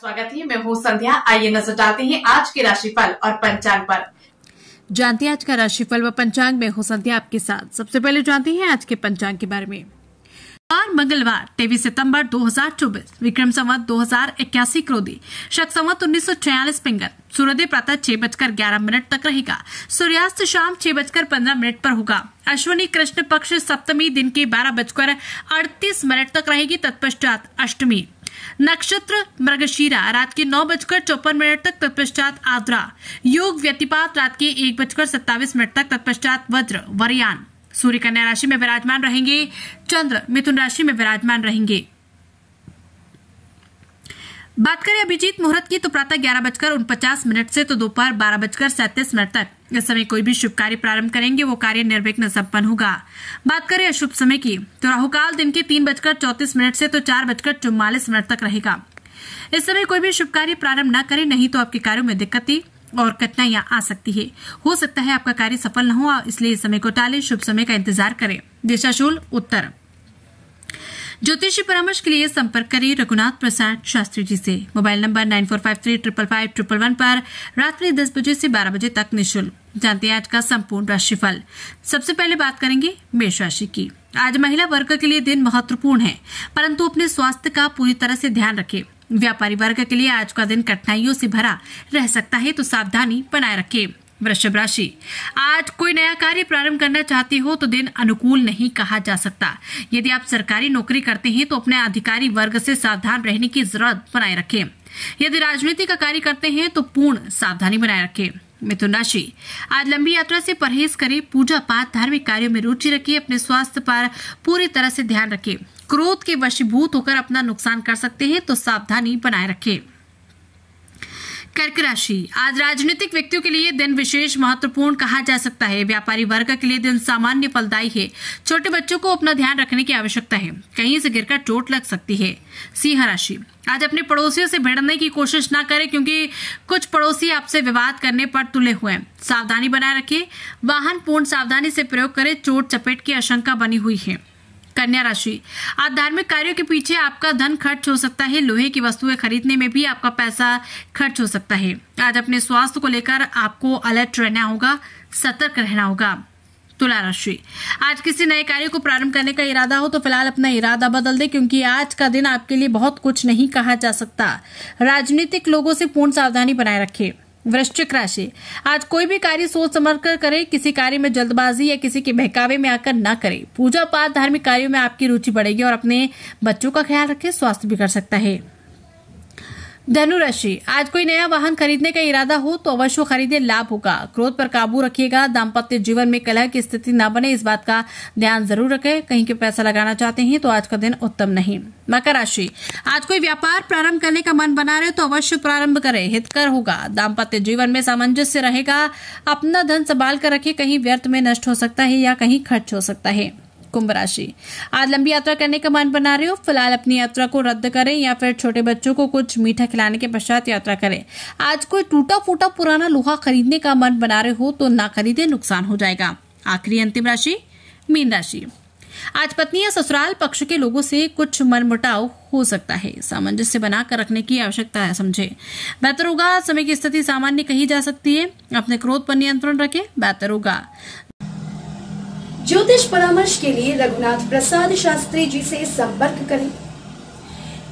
स्वागत है मैं हूँ संध्या आइए नजर डालते हैं आज के राशिफल और पंचांग पर जानते हैं आज का राशिफल व पंचांग में हो संध्या आपके साथ सबसे पहले जानते हैं आज के पंचांग के बारे में मंगलवार तेईस सितंबर 2024 विक्रम संवत दो हजार इक्यासी क्रोधी शक संवत उन्नीस सौ छियालीस पिंगल सूर्योदय प्रातः छह बजकर ग्यारह मिनट तक रहेगा सूर्यास्त शाम छह बजकर पंद्रह मिनट पर होगा अश्वनी कृष्ण पक्ष सप्तमी दिन के बारह बजकर अड़तीस मिनट तक रहेगी तत्पश्चात अष्टमी नक्षत्र मृगशीरा रात के नौ बजकर चौपन मिनट तक तत्पश्चात आद्रा योग व्यतिपात रात के एक बजकर सत्ताईस मिनट तक तत्पश्चात वज्र वरियान सूर्य कन्या राशि में विराजमान रहेंगे चंद्र मिथुन राशि में विराजमान रहेंगे बात करें अभिजीत मुहूर्त की तो प्रातः ग्यारह बजकर उनपचास मिनट से तो दोपहर बारह बजकर सैंतीस मिनट तक इस समय कोई भी शुभ कार्य प्रारंभ करेंगे वो कार्य निर्विघ्न संपन्न होगा बात करें अशुभ समय की तो राहुकाल दिन के तीन बजकर चौतीस मिनट से तो चार बजकर चौवालीस मिनट तक रहेगा इस समय कोई भी शुभ कार्य प्रारंभ न करें नहीं तो आपके कार्यो में दिक्कतें और कठिनाइयां आ सकती है हो सकता है आपका कार्य सफल न हो इसलिए इस समय को टाले शुभ समय का इंतजार करें दिशाशूल उत्तर ज्योतिष परामर्श के लिए संपर्क करें रघुनाथ प्रसाद शास्त्री जी से mobile number nine four five three triple five triple one पर रात्रि दस बजे से बारह बजे तक निःशुल्क जानते हैं आज का संपूर्ण राशिफल सबसे पहले बात करेंगे मेष राशि की आज महिला वर्ग के लिए दिन महत्वपूर्ण है परंतु अपने स्वास्थ्य का पूरी तरह से ध्यान रखें व्यापारी वर्ग के लिए आज का दिन कठिनाइयों से भरा रह सकता है तो सावधानी बनाए रखें वृषभ राशि आज कोई नया कार्य प्रारंभ करना चाहते हो तो दिन अनुकूल नहीं कहा जा सकता यदि आप सरकारी नौकरी करते हैं तो अपने अधिकारी वर्ग से सावधान रहने की जरूरत बनाए रखें यदि राजनीति का कार्य करते हैं तो पूर्ण सावधानी बनाए रखें मिथुन राशि आज लंबी यात्रा से परहेज करें पूजा पाठ धार्मिक कार्यों में रुचि रखे अपने स्वास्थ्य पर पूरी तरह से ध्यान रखें क्रोध के वशीभूत होकर अपना नुकसान कर सकते हैं तो सावधानी बनाए रखें कर्क राशि आज राजनीतिक व्यक्तियों के लिए दिन विशेष महत्वपूर्ण कहा जा सकता है व्यापारी वर्ग के लिए दिन सामान्य फलदायी है छोटे बच्चों को अपना ध्यान रखने की आवश्यकता है कहीं से गिरकर चोट लग सकती है सिंह राशि आज अपने पड़ोसियों से भिड़ने की कोशिश ना करें क्योंकि कुछ पड़ोसी आपसे विवाद करने पर तुले हुए हैं सावधानी बनाए रखें वाहन पूर्ण सावधानी से प्रयोग करें चोट चपेट की आशंका बनी हुई है कन्या राशि आज धार्मिक कार्यों के पीछे आपका धन खर्च हो सकता है लोहे की वस्तुएं खरीदने में भी आपका पैसा खर्च हो सकता है आज अपने स्वास्थ्य को लेकर आपको अलर्ट रहना होगा सतर्क रहना होगा तुला राशि आज किसी नए कार्य को प्रारंभ करने का इरादा हो तो फिलहाल अपना इरादा बदल दे क्योंकि आज का दिन आपके लिए बहुत कुछ नहीं कहा जा सकता राजनीतिक लोगों से पूर्ण सावधानी बनाए रखें वृश्चिक राशि आज कोई भी कार्य सोच समझ कर करें किसी कार्य में जल्दबाजी या किसी के बहकावे में आकर ना करें पूजा पाठ धार्मिक कार्यों में आपकी रुचि बढ़ेगी और अपने बच्चों का ख्याल रखें स्वास्थ्य बिगड़ सकता है धनुराशि आज कोई नया वाहन खरीदने का इरादा हो तो अवश्य खरीदे लाभ होगा क्रोध पर काबू रखिएगा दाम्पत्य जीवन में कलह की स्थिति ना बने इस बात का ध्यान जरूर रखें कहीं के पैसा लगाना चाहते हैं तो आज का दिन उत्तम नहीं मकर राशि आज कोई व्यापार प्रारंभ करने का मन बना रहे तो अवश्य प्रारंभ करें हितकर होगा दाम्पत्य जीवन में सामंजस्य रहेगा अपना धन संभाल कर रखे कहीं व्यर्थ में नष्ट हो सकता है या कहीं खर्च हो सकता है कुंभ राशि आज लंबी यात्रा करने का मन बना रहे हो फिलहाल अपनी यात्रा को रद्द करें या फिर छोटे बच्चों को कुछ मीठा खिलाने के पश्चात यात्रा करें आज कोई टूटा फूटा पुराना लोहा खरीदने का मन बना रहे हो तो ना खरीदे नुकसान हो जाएगा आखिरी अंतिम राशि मीन राशि आज पत्नी या ससुराल पक्ष के लोगों से कुछ मनमुटाव हो सकता है सामंजस्य बनाकर रखने की आवश्यकता है समझे बेहतर होगा समय की स्थिति सामान्य कही जा सकती है अपने क्रोध पर नियंत्रण रखें बेहतर होगा ज्योतिष परामर्श के लिए रघुनाथ प्रसाद शास्त्री जी से संपर्क करें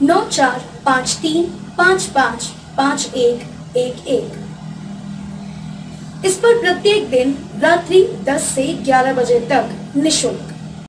नौ चार पाँच तीन पाँच पाँच पाँच एक एक एक इस पर प्रत्येक दिन रात्रि 10 से 11 बजे तक निशुल्क